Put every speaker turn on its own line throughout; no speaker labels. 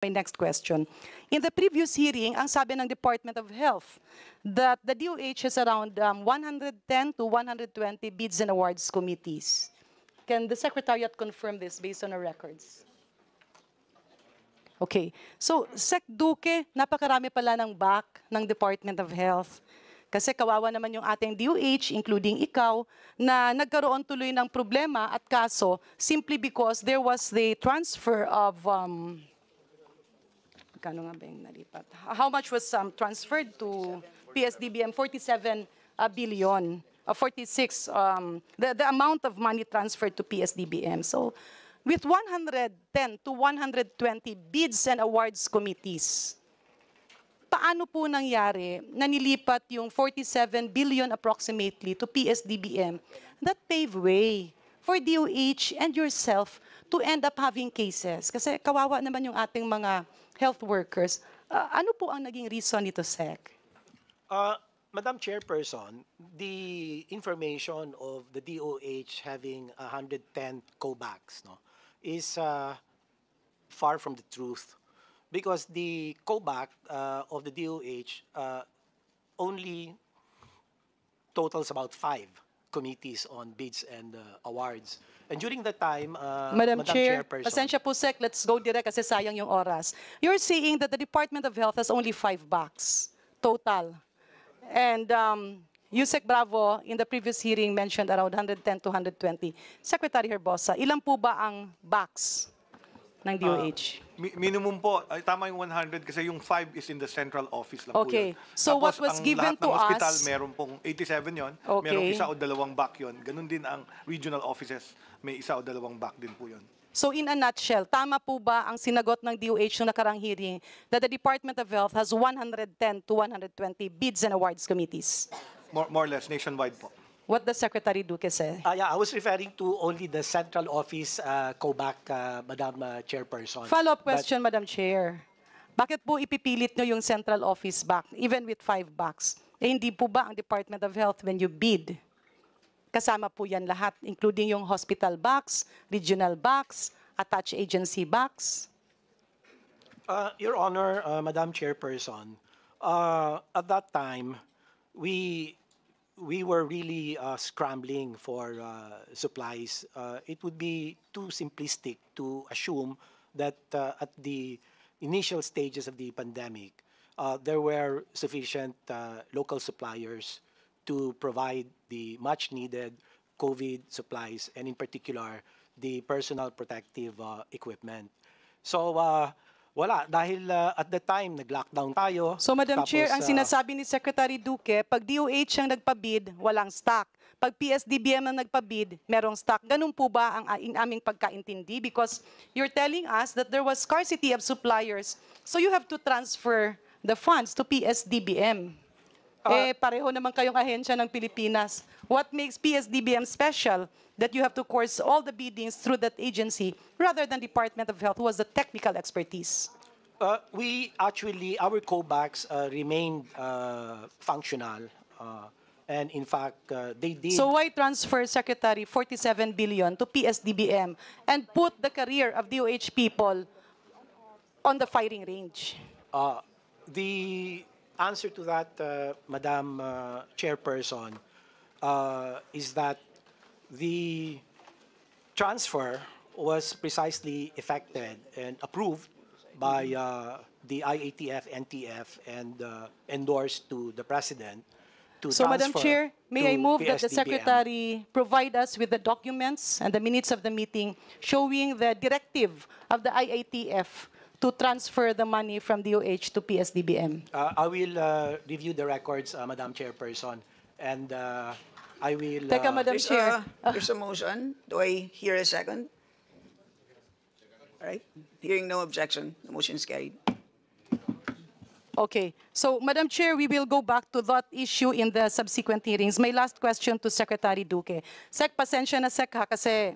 My next question. In the previous hearing, ang sabi ng Department of Health that the DOH has around um, 110 to 120 bids and awards committees. Can the Secretariat confirm this based on our records? Okay. So, Sec Duque, napakarami pala ng back ng Department of Health. Kasi kawawa naman yung ating DOH, including ikaw, na nagkaroon tuloy ng problema at kaso simply because there was the transfer of um, Kano nga ba yung nalipat? How much was um, transferred to PSDBM? 47 uh, billion. Uh, 46, um, the, the amount of money transferred to PSDBM. So with 110 to 120 bids and awards committees, paano po nangyari na nilipat yung 47 billion approximately to PSDBM that pave way for DOH and yourself to end up having cases? Kasi kawawa naman yung ating mga health workers. Uh, ano po ang naging reason nito, Sec?
Uh, Madam Chairperson, the information of the DOH having 110 COBACs no, is uh, far from the truth because the COBAC uh, of the DOH uh, only totals about five committees on bids and uh, awards. And during that time, uh, Madam, Madam Chair, Chairperson. pasensya
po, Sec. Let's go direct kasi sayang yung oras. You're seeing that the Department of Health has only five bucks total. And um, Yusek Bravo, in the previous hearing, mentioned around 110 to 120. Secretary Herbosa, ilan po ba ang bucks ng DOH.
Ah, mi- minimum po, ay, tama yung 100 kasi yung 5 is in the central office lang Okay. po yun. So Tapos what was given to hospital, us- meron pong 87 yon, Okay. merong isa o dalawang back yon. Ganun din ang regional offices, may isa o dalawang back din po yon.
So in a nutshell, tama po ba ang sinagot ng DOH noong nakarang hearing that the Department of Health has 110 to 120 bids and awards committees?
More, more or less, nationwide po
what does Secretary Duque say?
Uh, yeah, I was referring to only the central office uh, COBAC, uh, Madam uh, Chairperson. Follow-up question,
But, Madam Chair. Bakit po ipipilit nyo yung central office back, even with five bucks? Eh, hindi po ba ang Department of Health when you bid? Kasama po yan lahat, including yung hospital box, regional box, attached agency box.
Uh, Your Honor, uh, Madam Chairperson, uh, at that time, we we were really uh, scrambling for uh, supplies, uh, it would be too simplistic to assume that uh, at the initial stages of the pandemic, uh, there were sufficient local suppliers to provide the much needed COVID supplies and, in particular, the personal protective equipment. So, Wala, dahil uh, at the time, nag-lockdown tayo. So Madam Tapos, Chair, ang uh,
sinasabi ni Secretary Duque, pag DOH ang nagpabid, walang stock. Pag PSDBM ang nagpabid, merong stock. Ganun po ba ang, ang ah, aming pagkaintindi? Because you're telling us that there was scarcity of suppliers, so you have to transfer the funds to PSDBM. Uh, eh, pareho naman kayong ahensya ng Pilipinas. What makes PSDBM special that you have to course all the BDs through that agency rather than Department of Health who has the technical expertise?
Uh, we actually, our COBACs uh, remained uh, functional. Uh, and in fact, uh, they did. So
why transfer, Secretary, 47 billion to PSDBM and put the career of DOH people on the firing range?
Uh, the answer to that, Madam Chairperson, uh, is that the transfer was precisely effected and approved by uh, the IATF, NTF, and uh, endorsed to the president to So, Madam Chair, may I move PSDBM. that the Secretary
provide us with the documents and the minutes of the meeting showing the directive of the IATF to transfer the money from DOH to PSDBM?
Uh, I will uh, review the records, uh, Madam Chairperson, and uh, I will. Thank uh, you, Madam There's Chair. Uh, a, ah. there's a motion. Do I
hear a second? All right. Hearing no objection, the motion is carried.
Okay. So, Madam Chair, we will go back to that issue in the subsequent hearings. My last question to Secretary Duque. Sec, pasensya na sec ha, kasi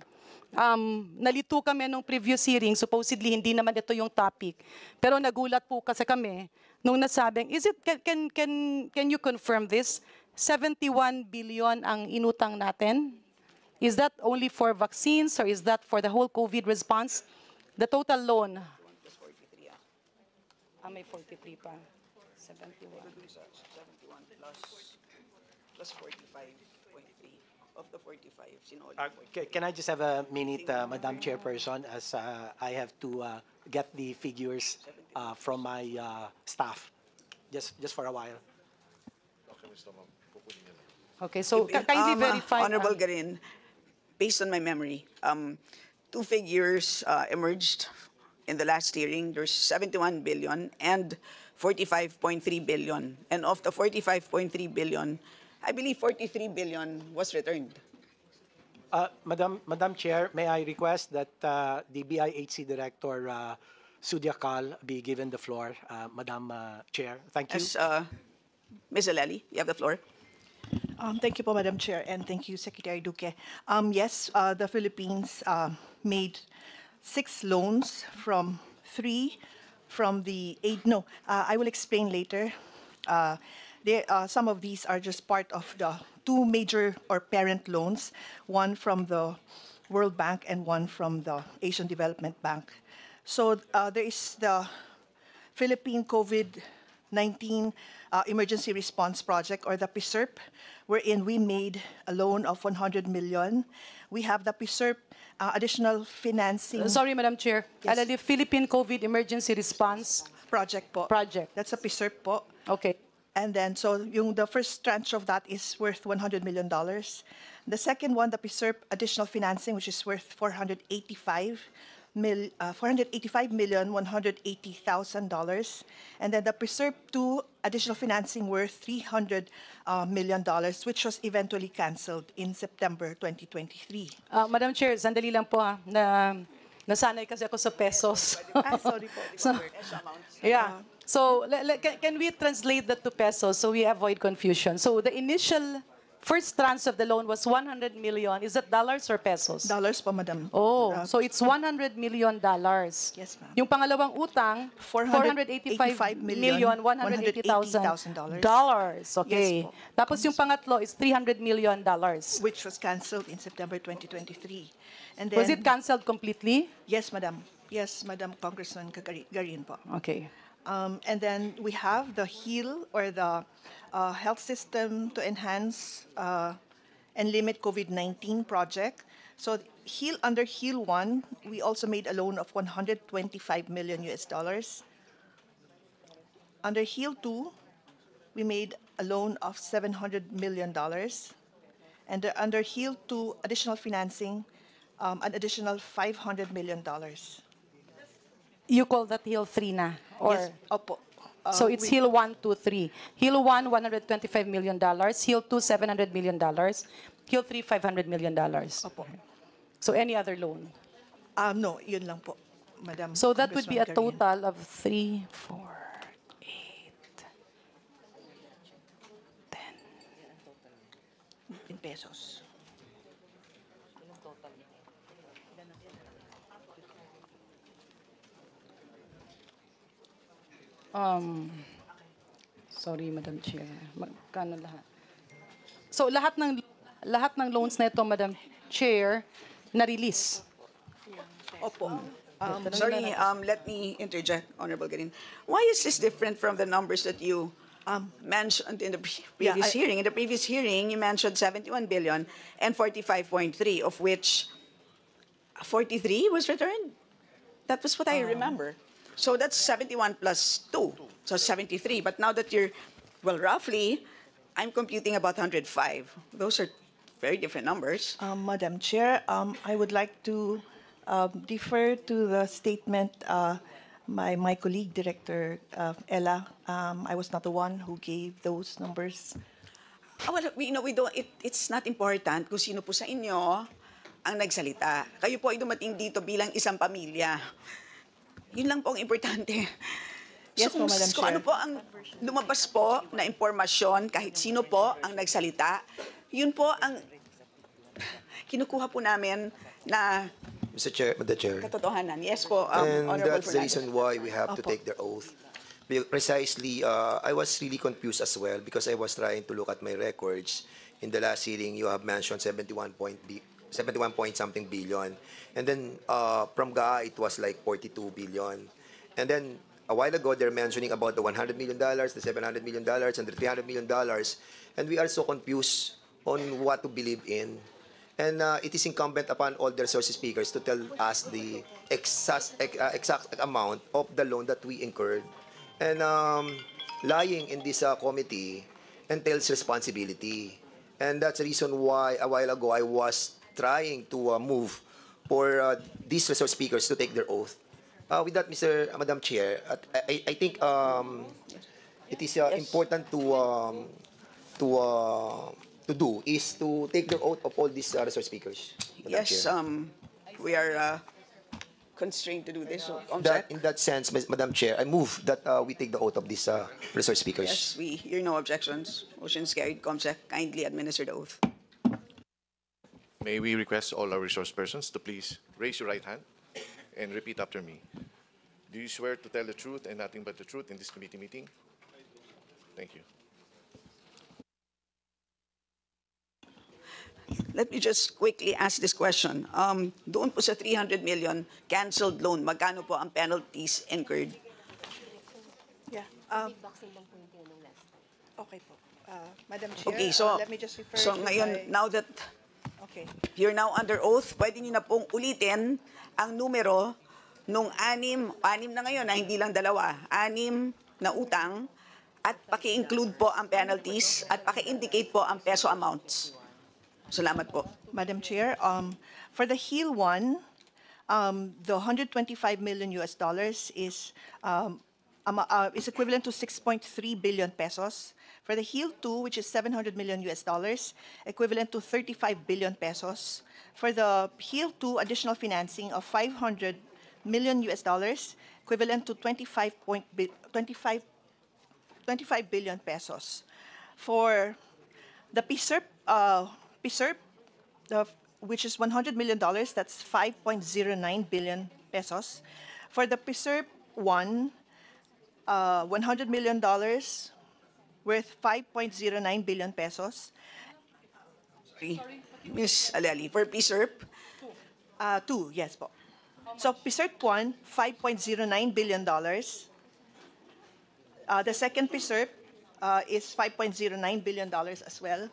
um, nalito kami nung previous hearing. Supposedly, hindi naman ito yung topic. Pero nagulat po kasi kami nung nasabing, is it, can, can, can, can you confirm this? 71 billion ang inutang natin. Is that only for vaccines or is that for the whole COVID response? The total loan.
Ah, may 43 pa.
71. 71 plus, plus 45.3 of the 45. Sinoli uh, 45.
Can I just have a minute, uh, Madam Chairperson, as uh, I have to uh, get the figures uh, from my uh, staff, just just for a while.
Okay, Mr. Mom.
Okay, so uh, um, kindly verify. Honorable Garin, based on my memory, um, two figures uh, emerged in the last hearing. There's 71 billion and 45.3 billion. And of the 45.3 billion, I believe 43 billion was returned.
Uh, Madam, Madam Chair, may I request that uh, the BIHC Director uh, be given the floor, uh, Madam uh, Chair. Thank you. Uh, Ms. Aleli, you have the floor.
Um, thank you, Madam Chair, and thank you, Secretary Duque. Um, yes, uh, the Philippines uh, made six loans from three from the aid. No, uh, I will explain later. Uh, uh, some of these are just part of the two major or parent loans, one from the World Bank and one from the Asian Development Bank. So uh, there is the Philippine COVID 19 uh, Emergency Response Project, or the PSERP, wherein we made a loan of 100 million. We have the preserve uh, additional financing. sorry, Madam Chair. Yes. the Philippine COVID Emergency Response Project po. Project. That's a preserve. po. Okay. And then, so yung the first tranche of that is worth $100 million. The second one, the preserve additional financing, which is worth 485 mil, uh, 180 thousand dollars And then the Preserve 2 additional financing worth $300 uh, million, which was eventually canceled in September 2023. Uh, Madam Chair, sandali lang po ha, ah, na nasanay kasi ako sa pesos. ah, sorry po. So,
yeah. So can, can we translate that to pesos so we avoid confusion? So the initial first tranche of the loan was 100 million. Is that dollars or pesos? Dollars po, madam. Oh, uh, so it's 100 million dollars. Yes, ma'am. Yung pangalawang utang, 485 million, 180,000 dollars. Dollars, okay. Yes, po. Tapos
yung pangatlo is 300 million dollars. Which was cancelled in September 2023. And then, was it cancelled completely? Yes, madam. Yes, Madam Congressman Garin po. Okay. Um, and then we have the HEAL or the uh, Health System to Enhance uh, and Limit COVID 19 project. So, HEAL under HEAL 1, we also made a loan of 125 million US dollars. Under HEAL 2, we made a loan of 700 million dollars. And under HEAL 2, additional financing, um, an additional 500 million dollars.
You call that hill 3 na? Or, yes. Opo. Uh, so it's hill 1, 2, 3. Hill 1, $125 million. Hill 2, $700 million. Hill 3, $500 million. So any
other loan? Um, no, yun lang po, Madam. So that would be a total
of 3, 4, 8,
In pesos.
Um, sorry, Madam Chair. Magkano lahat? So lahat ng lahat ng loans nito, Madam Chair,
na-release. Opo. Um, um sorry, um, let me interject, Honorable Garin. Why is this different from the numbers that you um, mentioned in the previous yeah, I, hearing? In the previous hearing, you mentioned 71 billion and 45.3, of which 43 was returned. That was what I um, remember. So that's 71 plus 2, so 73. But now that you're, well, roughly, I'm computing about 105. Those are very different numbers. Um, Madam Chair, um, I would
like to uh, defer to the statement uh, by my colleague, Director uh, Ella. Um, I was not the one who gave those numbers.
Ah, well, we, you know, we don't, it, it's not important kung sino po sa inyo ang nagsalita. Kayo po ay dumating dito bilang isang pamilya. Yun lang po ang importante. Yes so, po, Madam Chair. Kung ano po ang lumabas po na impormasyon, kahit sino po ang nagsalita, yun po ang kinukuha po namin na
Mr. Chair, Madam Chair.
Katotohanan. Yes po, um, And Honorable that's Fernandez. the
reason why we have Opo. to take their oath. Precisely, uh, I was really confused as well because I was trying to look at my records. In the last hearing, you have mentioned 71.3 71 point something billion. And then uh, from GA it was like 42 billion. And then a while ago, they're mentioning about the $100 million, the $700 million, and the $300 million. And we are so confused on what to believe in. And uh, it is incumbent upon all the source speakers to tell us the exact, uh, exact amount of the loan that we incurred. And um, lying in this uh, committee entails responsibility. And that's the reason why a while ago I was trying to uh, move for uh, these resource speakers to take their oath. Uh, with that, Mr. Uh, Madam Chair, I, I think um, it is uh, important to um, to uh, to do is to take the oath of all these uh, resource speakers. Madam yes, Chair.
um, we are uh, constrained to do this. That,
in that sense, Madam Chair, I move that uh, we take the oath of these uh, resource speakers. Yes,
we hear no objections. Motion carried. Comsec, kindly administer the oath.
May we request all our resource persons to please raise your right hand and repeat after me. Do you swear to tell the truth and nothing but the truth in this committee meeting? Thank you.
Let me just quickly ask this question. Um, doon po sa 300 million canceled loan, magkano po ang penalties incurred?
Yeah. Um, okay po. Uh, Madam Chair, okay, so, uh, let me just refer so to ngayon, my... now that
Okay. You're now under oath. Pwede niyo na pong ulitin ang numero nung anim, anim na ngayon na hindi lang dalawa, anim na utang at paki-include po ang penalties at paki-indicate po ang peso amounts. Salamat po. Madam Chair, um, for the HEAL
one, um, the 125 million US dollars is um, um, uh, is equivalent to 6.3 billion pesos. For the HEAL 2, which is 700 million US dollars, equivalent to 35 billion pesos. For the HEAL 2, additional financing of 500 million US dollars, equivalent to 25, point, 25, 25 billion pesos. For the PSERP, uh, PSERP the, which is 100 million dollars, that's 5.09 billion pesos. For the PSERP 1, uh, 100 million dollars worth 5.09 billion pesos.
Ms. Aleli, for PSERP,
uh, two, yes po. So PSERP 1, $5.09 billion. Uh, the second PSERP uh, is $5.09 billion as
well.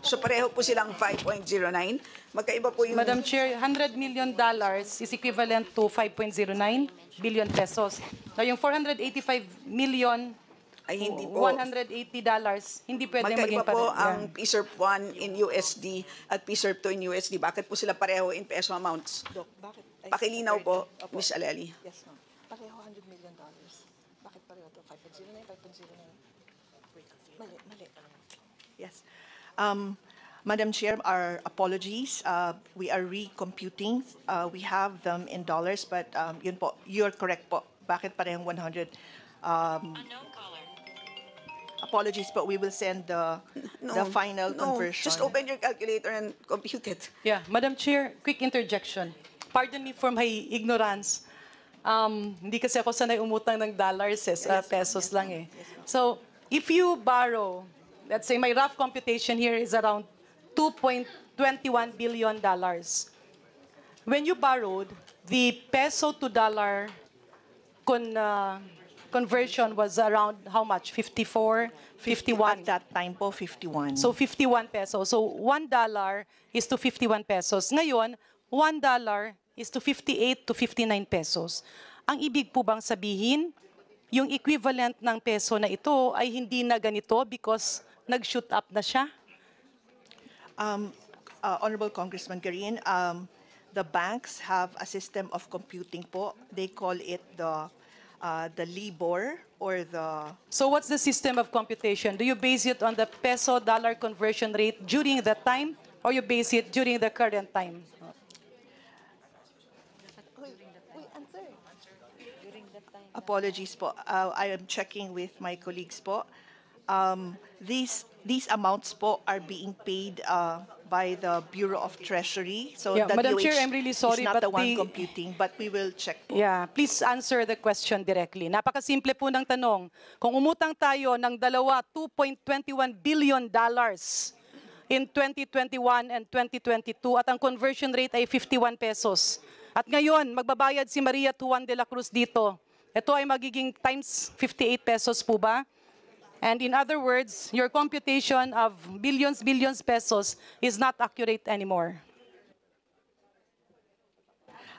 So pareho po silang 5.09. Magkaiba po yung... Madam
Chair, 100 million dollars is equivalent to 5.09 billion pesos. Now, yung 485 million ay hindi po. 180 dollars. Hindi pwede maging pareho. Magkaiba po ang
PSERP 1 in USD at PSERP 2 in USD. Bakit po sila pareho in peso amounts? Doc, bakit? Ay, Pakilinaw po, Ms. Aleli. Yes,
ma'am. Pareho 100 million dollars. Bakit pareho to? 5.09, 5.09. Mali, mali. Yes. Um, Madam Chair, our apologies. Uh, we are recomputing. Uh, we have them in dollars, but um, yun po, you're correct po. Bakit parehong 100? Um, Apologies, but we will send the, no, the final no, conversion. Just open your calculator and compute it.
Yeah, Madam Chair, quick interjection. Pardon me for my ignorance. Um, hindi kasi ako sanay umutang ng dollars, eh, yes, pesos yes, lang eh. Yes, so, if you borrow let's say my rough computation here is around 2.21 billion dollars. When you borrowed, the peso to dollar con, uh, conversion was around how much? 54, 51. At that time po, 51. So 51 pesos. So 1 dollar is to 51 pesos. Ngayon, 1 dollar is to 58 to 59 pesos. Ang ibig po bang sabihin, yung equivalent ng peso na ito ay hindi
na ganito because nag-shoot up na siya? Um, uh, Honorable Congressman Garin, um, the banks have a system of computing po. They call it the uh, the LIBOR or the... So what's the system of
computation? Do you base it on the peso-dollar conversion rate during that time or you base
it during the current time? Apologies po. Uh, I am checking with my colleagues po. um, these these amounts po are being paid uh, by the Bureau of Treasury. So yeah, Madam Chair, I'm really sorry, is not but the one the, computing, but we will check po. Yeah,
please answer the question directly. Napakasimple po ng tanong. Kung umutang tayo ng dalawa, 2.21 billion dollars in 2021 and 2022 at ang conversion rate ay 51 pesos. At ngayon, magbabayad si Maria Tuan de la Cruz dito. Ito ay magiging times 58 pesos po ba? And in other words, your computation of billions, billions pesos is not accurate
anymore.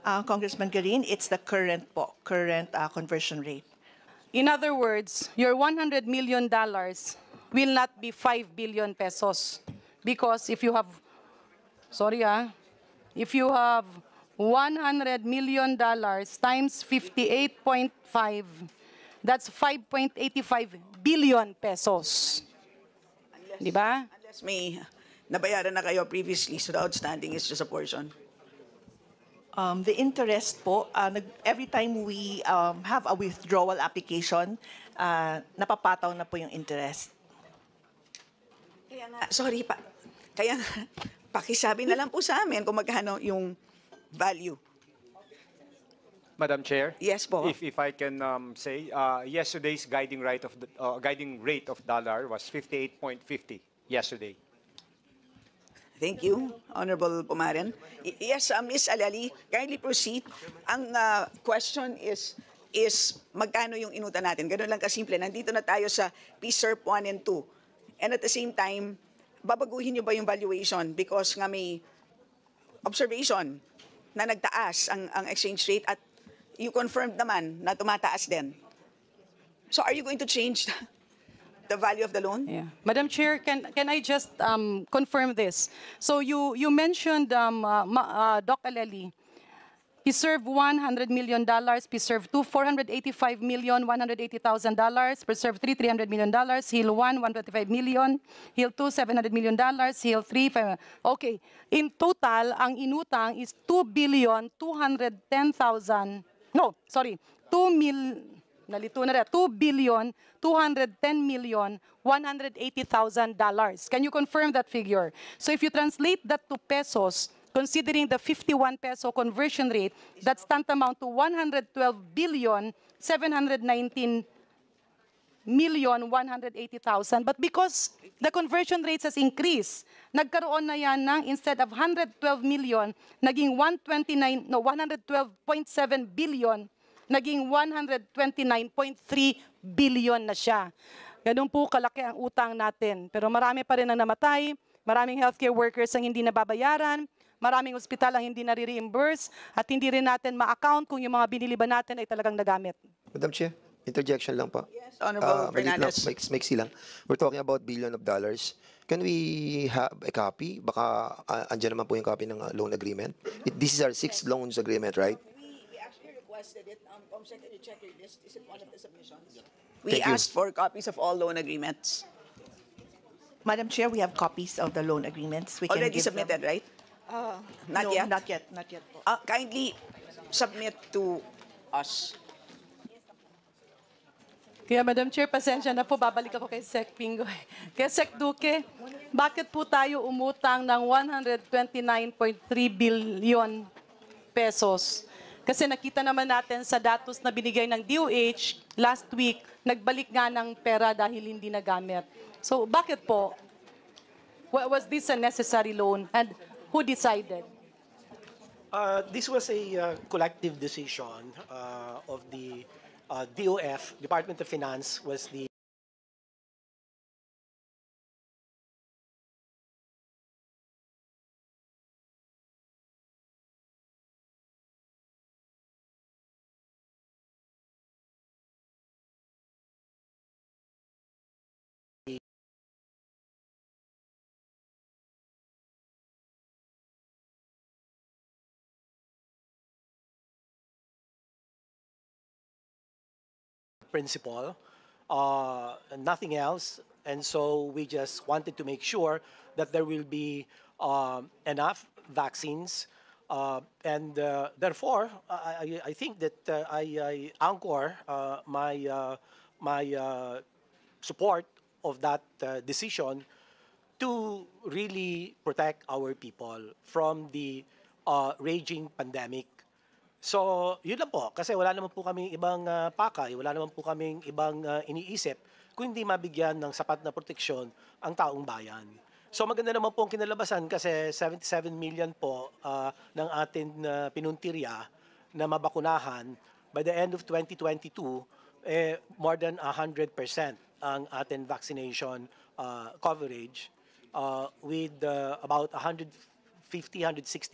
Uh, Congressman Garin, it's the current po, current uh, conversion rate. In other words, your 100 million
dollars will not be 5 billion pesos because if you have sorry ah, if you have 100 million dollars times 58.5 That's 5.85 billion
pesos. Di ba?
Unless may nabayaran na kayo previously, so the outstanding is just a portion.
Um, the interest po, uh, nag, every time we um, have a withdrawal application, uh, napapataw na po yung
interest. Kaya nga, sorry pa, kaya nga, pakisabi na lang po sa amin kung magkano yung value
Madam Chair? Yes po. If, if I can um, say, uh, yesterday's guiding, right of the, uh, guiding rate of dollar was 58.50 yesterday.
Thank you, Honorable Pumaran. Yes, uh, Ms. Alali, kindly proceed. Ang uh, question is, is magkano yung inuta natin? Ganun lang kasimple. Nandito na tayo sa PSERP 1 and 2. And at the same time, babaguhin nyo ba yung valuation? Because nga may observation na nagtaas ang, ang exchange rate at you confirmed naman na tumataas din. So are you going to change the value of the loan? Yeah. Madam Chair, can, can I just um, confirm this? So you, you
mentioned um, uh, uh, Doc Aleli. He served $100 million, he served two $485 million, $180,000, he served three $300 million, he'll one $125 million, he'll two $700 million, heal three. $5. Okay, in total, ang inutang is $2 billion, 210,000 no, sorry, 2 mil, nalito na 2 billion, 210 million, 180,000 dollars. Can you confirm that figure? So if you translate that to pesos, considering the 51 peso conversion rate, that's tantamount to 112 billion, 719 million 180,000. But because the conversion rates has increased, nagkaroon na yan ng instead of 112 million, naging 129, no, 112.7 billion, naging 129.3 billion na siya. Ganun po kalaki ang utang natin. Pero marami pa rin ang namatay, maraming healthcare workers ang hindi nababayaran, maraming ospital ang hindi nare-reimburse, at hindi rin natin ma-account kung yung mga binili ba natin ay talagang nagamit.
Madam Chair. Interjection lang po. Yes, Honorable uh, Fernandez. Lang, may, may lang. We're talking about billion of dollars. Can we have a copy? Baka uh, andyan naman po yung copy ng ah, loan agreement. It, this is our sixth loans agreement, right? We,
we actually requested it. Um, Home um, Secretary, check your list. Is it one of the submissions? Yeah. We Thank asked you. for copies of all loan agreements.
Madam Chair, we have copies of the loan agreements. We Already submitted, them.
right? Uh, not no, yet? Not yet, not yet. Uh, kindly submit to
us. Kaya Madam Chair, pasensya na po, babalik ako kay Sec Pingoy. Kay Sec Duque, bakit po tayo umutang ng 129.3 billion pesos? Kasi nakita naman natin sa datos na binigay ng DOH last week, nagbalik nga ng pera dahil hindi nagamit. So bakit po? What Was this a necessary loan? And who decided?
Uh, this was a uh, collective decision uh, of the Uh, DOF, Department of Finance, was the principle, uh, nothing else. And so we just wanted to make sure that there will be uh, enough vaccines. Uh, and uh, therefore, I, I, think that uh, I, I, anchor uh, my, my support of that decision to really protect our people from the raging pandemic So, yun lang po. Kasi wala naman po kaming ibang uh, pakay, wala naman po kaming ibang uh, iniisip kung hindi mabigyan ng sapat na proteksyon ang taong bayan. So maganda naman po ang kinalabasan kasi 77 million po uh, ng ating uh, pinuntirya na mabakunahan by the end of 2022 eh, more than 100% ang ating vaccination uh, coverage uh, with uh, about 150 160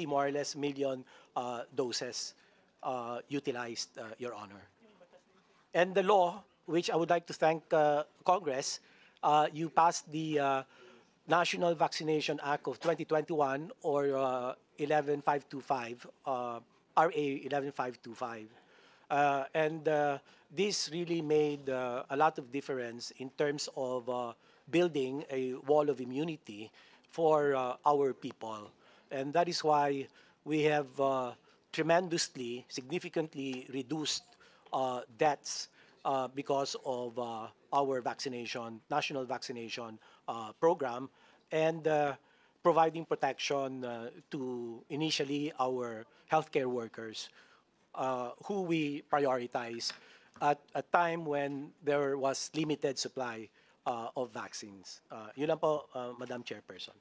more or less million uh, doses. uh, utilized, uh, Your Honor. And the law, which I would like to thank uh, Congress, uh, you passed the uh, National Vaccination Act of 2021 or uh, 11525, uh, RA 11525. Uh, and uh, this really made uh, a lot of difference in terms of uh, building a wall of immunity for uh, our people. And that is why we have uh, tremendously, significantly reduced uh, deaths uh, because of uh, our vaccination, national vaccination uh, program, and uh, providing protection uh, to initially our healthcare workers, who we prioritize at a time when there was limited supply of vaccines. Uh, yun lang po, Madam Chairperson.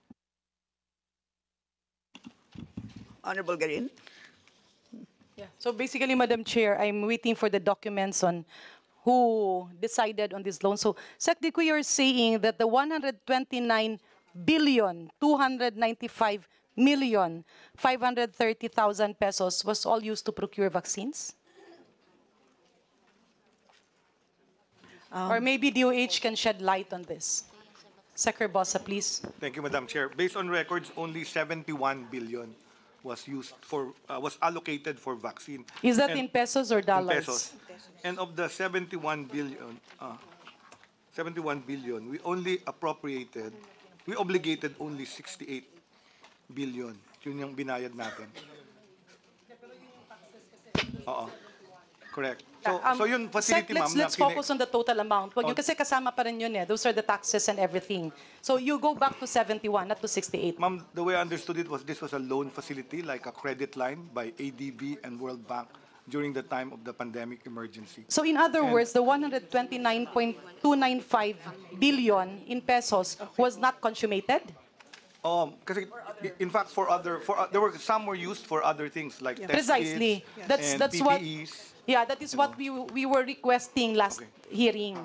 Honorable Garin.
Yeah. So basically, Madam Chair, I'm waiting for the documents on who decided on this loan. So, Secretary, you're saying that the 129 billion 295 million 530,000 pesos was all used to procure vaccines? Um, or maybe DOH can shed light on
this. Secretary Bossa, please. Thank you, Madam Chair. Based on records, only 71 billion was used for, uh, was allocated for vaccine. Is that And- in pesos or in dollars? pesos. And of the 71 billion, uh, 71 billion, we only appropriated, we obligated only 68 billion. Yun yung binayad natin. Oo. Correct. So, Yeah, um, so yun facility, ma'am, let's, let's focus
on the total amount. Wag yun, oh. kasi kasama pa rin yun eh. Those are the taxes and everything. So you go back to 71, not to 68.
Ma'am, the way I understood it was this was a loan facility, like a credit line by ADB and World Bank during the time of the pandemic emergency. So in other words,
the 129.295 billion in pesos was not consummated?
Um, kasi in fact for other for uh, there were some were used for other things like test Precisely. kits That's- and that's what-
yeah, that is what we, we were requesting last okay. hearing.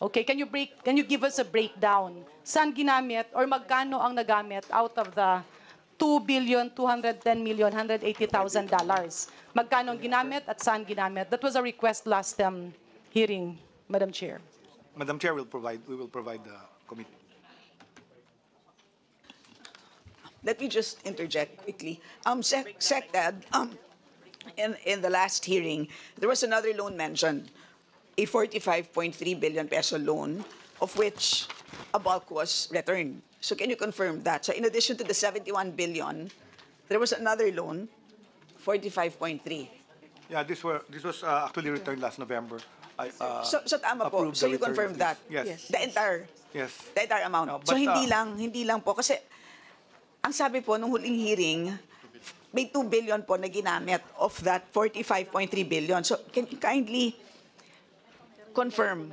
Okay, can you break can you give us a breakdown? Saan ginamit or magkano ang nagamit out of the 2 billion 210 million 180,000 dollars? Magkano ang ginamit at saan ginamit? That was a request last um, hearing, Madam Chair.
Madam Chair will provide we will provide the committee.
Let me just interject quickly. Um, Sec, Sec Dad, um, in, in the last hearing, there was another loan mentioned, a 45.3 billion peso loan, of which a bulk was returned. So can you confirm that? So in addition to the 71 billion, there was another loan, 45.3. Yeah, this were this was uh, actually returned last November. I, uh, so, so tama po. So you confirm that? Yes. yes. The entire? Yes. The entire amount. No, but, so hindi uh, lang, hindi lang po. Kasi ang sabi po nung huling hearing, may 2 billion po na ginamit of that 45.3 billion. So, can you kindly confirm?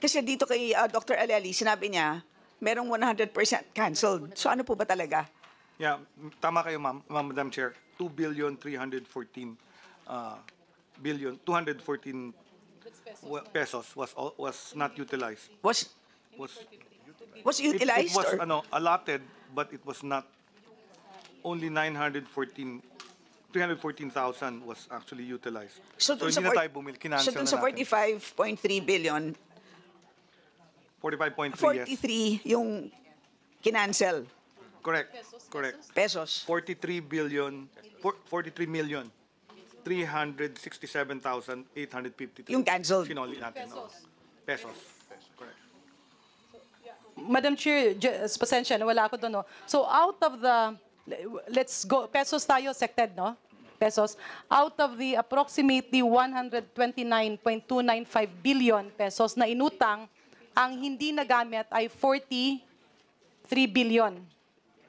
Kasi dito kay uh, Dr. Aleli, sinabi niya, merong 100% canceled. So, ano po ba talaga?
Yeah, tama kayo, ma'am, Madam Chair. 2 billion 314 uh, billion 214 pesos was was not utilized. Was was
utilized? It, it was or? ano
allotted but it was not only 914 314,000 was actually utilized.
So, so hindi na tayo bumili, kinansel So dun na sa 45.3 billion,
45.3, yes.
43 yung kinansel
Correct, correct. pesos. 43 billion, 43 million, 367,853. Yung canceled. Sinoli natin. no? Pesos. Correct.
Madam Chair, j- pasensya, wala ako doon. No? So out of the let's go, pesos tayo, sected, no? pesos out of the approximately 129.295 billion pesos na inutang, ang hindi nagamit ay 43 billion.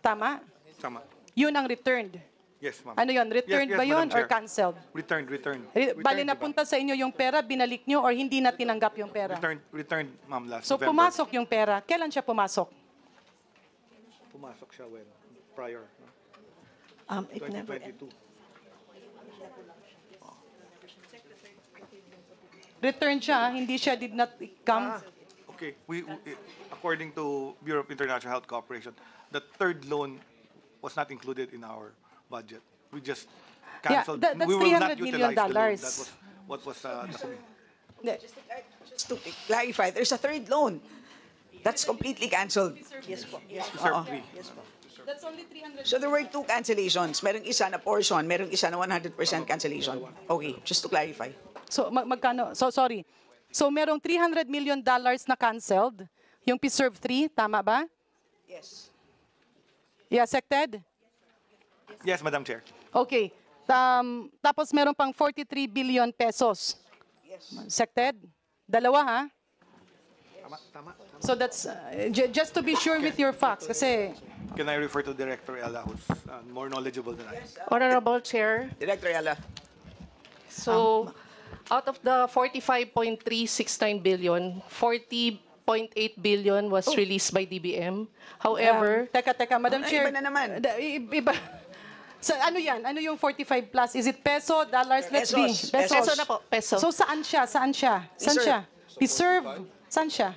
Tama? Tama. Yun ang returned. Yes, ma'am. Ano yon Returned yes, yes, ba yun or cancelled? Returned, returned. Re- bali diba? napunta diba? sa inyo yung pera, binalik nyo or hindi na tinanggap yung pera?
Returned, returned ma'am, last So November.
pumasok yung pera. Kailan siya pumasok?
Pumasok siya when? Prior.
Um, it never ends. Return siya, hindi siya did not come. Ah,
okay, we, we, according to Bureau of International Health Cooperation, the third loan was not included in our budget. We just canceled. Yeah, that, that's we will not utilize dollars. the loan. That was what was uh,
the, uh, just, to, clarify, there's a third loan. That's completely canceled. Yes, sir. Yes, sir. Uh-uh.
Yes, That's only 300. So there were
two cancellations. Merong isa na portion, merong isa na 100% cancellation. Okay, just to clarify.
So mag magkano? So sorry. So merong 300 million dollars na canceled, yung PSERV 3, tama ba? Yes. Yeah, sected?
Yes, Madam Chair.
Okay. Um, tapos meron pang 43 billion pesos. Yes. Sected? Dalawa ha? So that's, uh, j- just to be sure with your facts, kasi
Can I refer to Director Ella, who's uh, more knowledgeable than I am?
Honorable Chair, Director Ella. so out of the 45.369 billion, 40.8 billion was oh. released by DBM. However, um, Teka, teka, Madam ah, Chair. iba na naman. Da- i- Iba. So ano yan? Ano yung 45 plus? Is it peso, dollars? Let's be. Pesos. Peso na po, peso. So saan siya? Saan siya? Saan siya? Saan siya?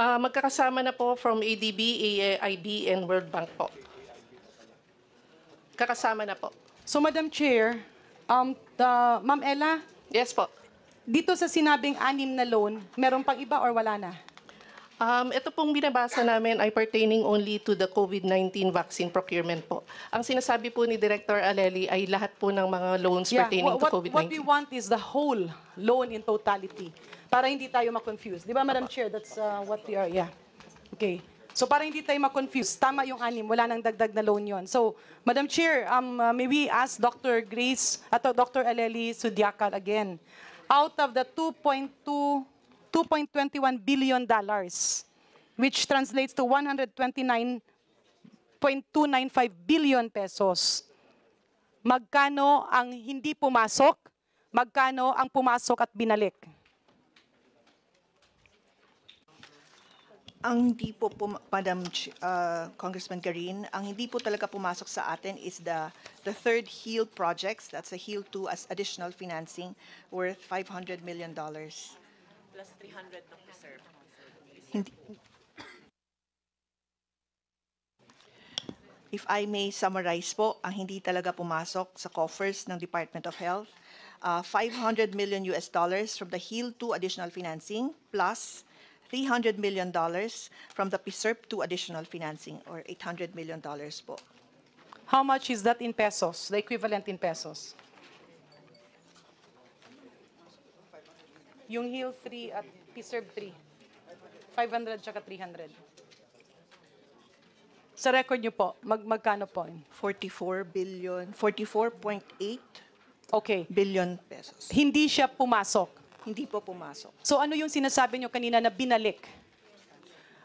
Uh, magkakasama na po from ADB, AIB, and World Bank po. Kakasama na po. So, Madam Chair, um, the, Ma'am Ella? Yes po. Dito sa sinabing anim na loan, meron pang iba or wala na? Um, ito pong binabasa namin ay pertaining only to the COVID-19 vaccine procurement po. Ang sinasabi po ni Director Aleli ay lahat po ng mga loans yeah, pertaining what, to COVID-19. What we want is the whole loan in totality para hindi tayo ma-confuse. Di ba, Madam Chair? That's uh, what we are, yeah. Okay. So para hindi tayo ma-confuse, tama yung anim, wala nang dagdag na loan yon. So, Madam Chair, um, uh, may we ask Dr. Grace at uh, Dr. Aleli Sudiakal again. Out of the 2.2 2.21 billion dollars, which translates to 129.295 billion pesos. Magkano ang hindi pumasok? Magkano ang pumasok at binalik?
Ang hindi po, po Madam uh, Congressman Karin, ang hindi po talaga pumasok sa atin is the the third HEAL projects. That's a HEAL 2 as additional financing worth $500 million plus 300 na preserve. Hindi. If I may summarize po, ang hindi talaga pumasok sa coffers ng Department of Health, uh, ah, 500 million US dollars from the HEAL 2 additional financing plus 300 million dollars from the PSERP 2 e additional financing or 800 million dollars po. How much is that in pesos, the equivalent in pesos?
Yung Hill 3 at p 3. 500 tsaka 300. Sa record nyo po, mag magkano po? 44 billion, 44.8 okay. billion pesos. Hindi siya pumasok?
Hindi po pumasok.
So ano yung sinasabi nyo kanina na binalik?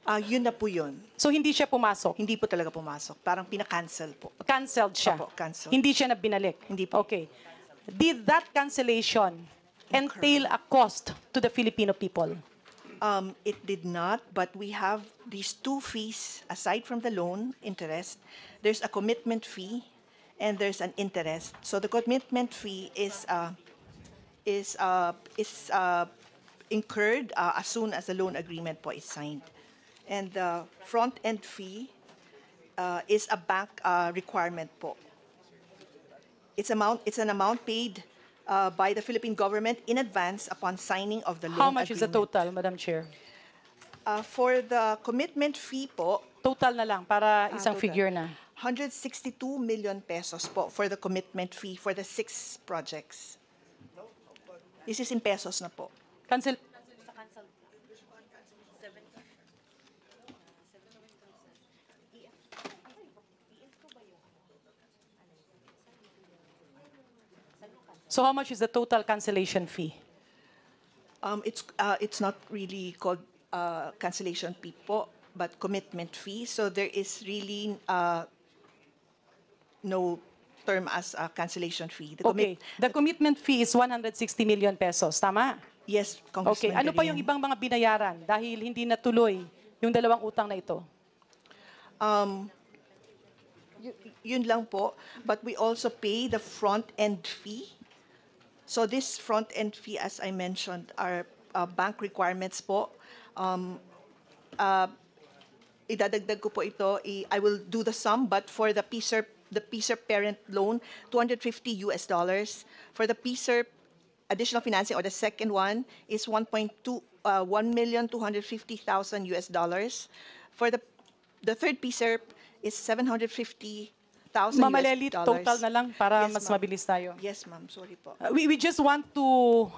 Ah, yun na po yun. So hindi siya pumasok? Hindi po talaga pumasok. Parang pinakancel po. Cancelled siya? Opo, cancelled. Hindi siya na binalik? Hindi po. Okay. Did that cancellation entail a cost to the Filipino
people? Um, it did not, but we have these two fees aside from the loan interest. There's a commitment fee and there's an interest. So the commitment fee is uh, is uh, is uh, incurred uh, as soon as the loan agreement po is signed, and the front end fee uh, is a bank uh, requirement po. It's amount. It's an amount paid uh, by the Philippine government in advance upon signing of the loan How much agreement. is the total, Madam Chair? Uh, for the commitment fee po, Total na lang, para ah, isang total. figure na. 162 million pesos po for the commitment fee for the six projects. This is in pesos na po. Cancel, So how much is the total cancellation fee? Um, it's, uh, it's not really called uh, cancellation fee po, but commitment fee. So there is really uh, no term as a cancellation
fee. The okay. The commitment fee is 160 million pesos, tama? Yes, Congressman. Okay. Ano pa yung ibang mga binayaran dahil hindi natuloy yung dalawang utang na ito?
Um, yun lang po. But we also pay the front-end fee So this front-end fee, as I mentioned, are uh, bank requirements po. Um, uh, idadagdag ko po ito. I will do the sum, but for the PSER, the PSERP parent loan, 250 US dollars. For the PSERP additional financing, or the second one, is 1.2, uh, 1,250,000 US dollars. For the, the third PSERP is 750 $1,000 Ma'am Aleli, total na lang para Yes, mas mabilis tayo. Yes, ma'am. Sorry po. Uh, We,
we just want to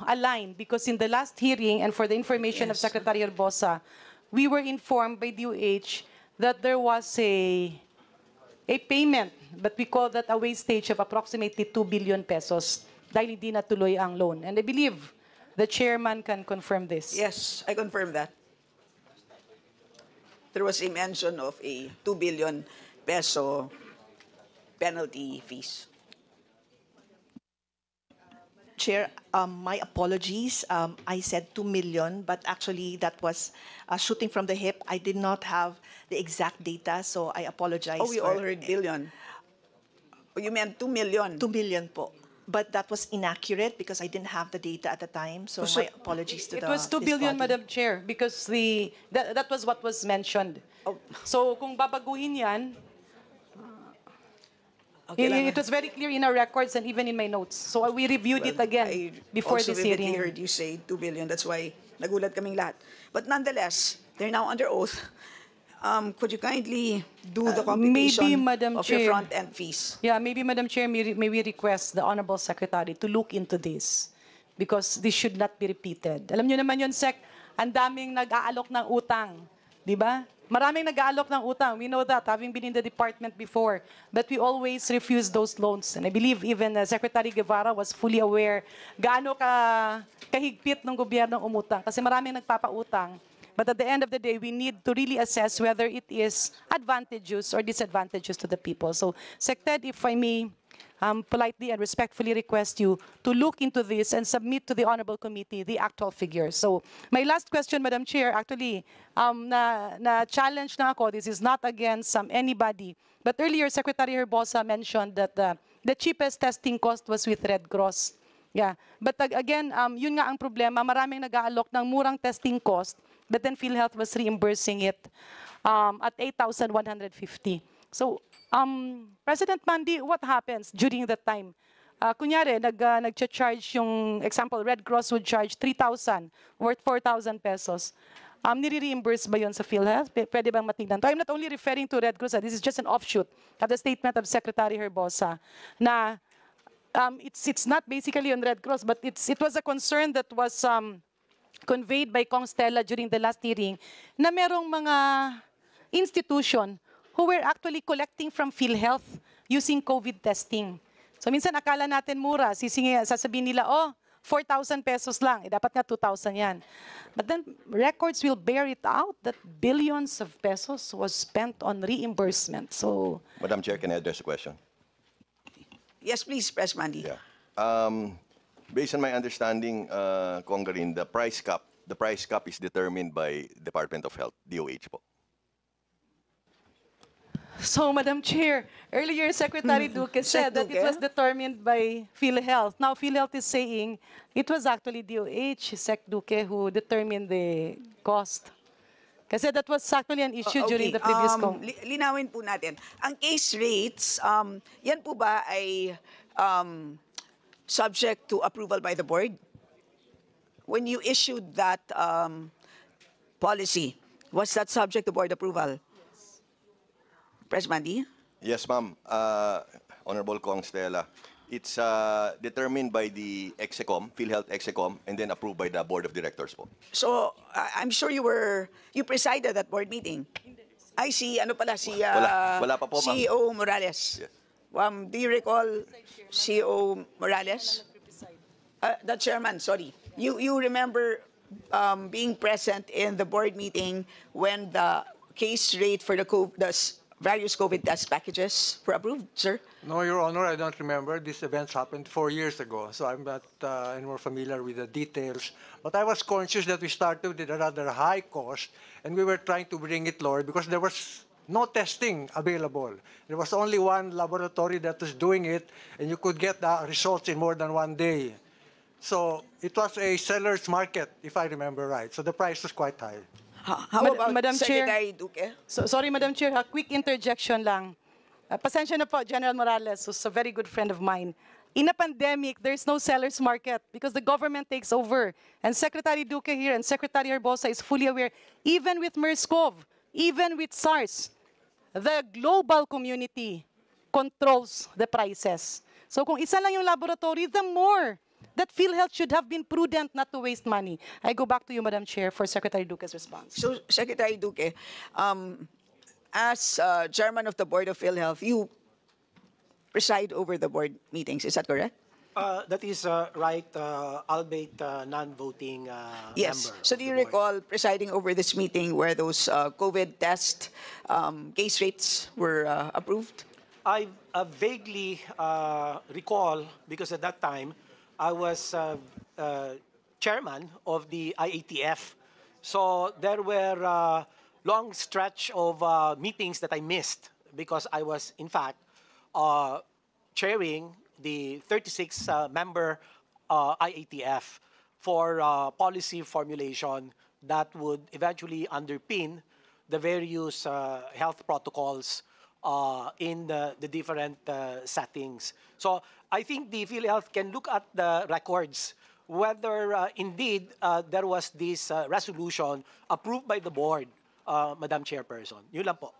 align because in the last hearing and for the information of Secretary Bosa, we were informed by DOH that there was a, a payment, but we call that a wastage of approximately 2 billion pesos dahil hindi natuloy ang loan. And I believe the chairman can confirm this.
Yes, I confirm that. There was a mention of a 2 billion peso penalty fees.
Chair, um, my apologies. Um, I said 2 million, but actually that was uh, shooting from the hip. I did not have the exact data, so I apologize. Oh, we all heard billion. Oh, you meant 2 million? 2 million po. But that was inaccurate because I didn't have the data at the time, so, so my apologies to it the It was 2 billion, body. Madam Chair, because the that, that was what was mentioned. Oh. So kung babaguhin
yan, It, it was very clear in our records and even in my
notes. So we reviewed well, it again I before this hearing. I heard you say 2 billion. That's why nagulat kaming lahat. But nonetheless, they're now under oath. Um, could you kindly do the uh, computation uh, maybe, Madam of Chair, your front-end
fees? Yeah, maybe, Madam Chair, may, may we request the Honorable Secretary to look into this because this should not be repeated. Alam nyo naman yun, Sec, ang daming nag-aalok ng utang. Di ba? Maraming nag-aalok ng utang. We know that, having been in the department before. But we always refuse those loans. And I believe even uh, Secretary Guevara was fully aware gaano ka, kahigpit ng gobyerno umutang. Kasi maraming nagpapautang But at the end of the day, we need to really assess whether it is advantageous or disadvantageous to the people. So, SecTed, if I may um, politely and respectfully request you to look into this and submit to the Honorable Committee the actual figures. So, my last question, Madam Chair, actually, um, na, na challenge na ako, this is not against um, anybody. But earlier, Secretary Herbosa mentioned that the, the cheapest testing cost was with Red Cross. Yeah. But again, um, yun nga ang problema. Maraming nag-aalok ng murang testing cost but then PhilHealth was reimbursing it um, at 8,150. So, um, President Mandy, what happens during that time? Uh, kunyari, nag, uh, nag-charge yung, example, Red Cross would charge 3,000, worth 4,000 pesos. Um, nire-reimburse ba yun sa PhilHealth? P pwede bang matignan I'm not only referring to Red Cross, this is just an offshoot of the statement of Secretary Herbosa na um, it's, it's not basically on Red Cross, but it's, it was a concern that was um, conveyed by Kong Stella during the last hearing na merong mga institution who were actually collecting from PhilHealth using COVID testing. So minsan akala natin mura, sisingi, sasabihin nila, oh, 4,000 pesos lang. Eh, dapat nga 2,000 yan. But then records will bear it out that billions of pesos was spent on reimbursement.
So, Madam Chair, can I address a question? Yes, please, Press Mandy. Yeah.
Um, Based on my understanding, uh, Congressman, the price cap, the price cap is determined by Department of Health, DOH po.
So, Madam Chair, earlier Secretary hmm. Duque said that it was determined by PhilHealth. Now, PhilHealth is saying it was actually DOH, Sec Duque, who determined the
cost. Kasi that was actually an issue uh, okay. during the previous um, com. linawin po natin. Ang case rates, um, yan po ba ay um, subject to approval by the board. When you issued that um, policy, was that subject to board approval? Yes. President Mandy?
Yes, ma'am. Uh, Honorable Kong Stella. It's uh, determined by the Execom, PhilHealth Execom, and then approved by the Board of Directors po.
So, uh, I'm sure you were, you presided that board meeting. I see, ano pala, si uh, wala, wala pa po, uh, CEO Morales. Yes. Um, do you recall CEO Morales? Uh, the chairman, sorry. You, you remember um, being present in the board meeting when the case rate for the, COVID, the various COVID test packages
were approved, sir? No, Your Honor, I don't remember. These events happened four years ago, so I'm not uh, any more familiar with the details. But I was conscious that we started with a rather high cost, and we were trying to bring it lower because there was no testing available. There was only one laboratory that was doing it, and you could get the results in more than one day. So it was a seller's market, if I remember right. So the price was quite high. How, about Madam Secretary Chair? Duque?
So, sorry, Madam Chair, a quick interjection lang. Uh, pasensya na po, General Morales, who's a very good friend of mine. In a pandemic, there's no seller's market because the government takes over. And Secretary Duque here and Secretary Herbosa is fully aware, even with MERS-CoV, even with SARS, the global community controls the prices. So kung isa lang yung laboratory, the more that PhilHealth should have been prudent not to waste money. I go back to you, Madam Chair, for Secretary Duque's response.
So, Secretary Duque, um, as uh, chairman of the Board of PhilHealth, you preside over the board meetings. Is that correct?
Uh, that is uh, right, uh, albeit uh, non-voting uh, Yes. member
So do you board. recall presiding over this meeting where those uh, COVID test um, case rates were uh, approved?
I uh, vaguely uh, recall because at that time I was uh, uh, chairman of the IATF. So there were uh, long stretch of uh, meetings that I missed because I was in fact uh, chairing the 36-member uh, uh, IATF for uh, policy formulation that would eventually underpin the various uh, health protocols uh, in the, the different uh, settings. So I think the PhilHealth can look at the records whether uh, indeed uh, there was this uh, resolution approved by the board, uh, Madam Chairperson. Yun lang po.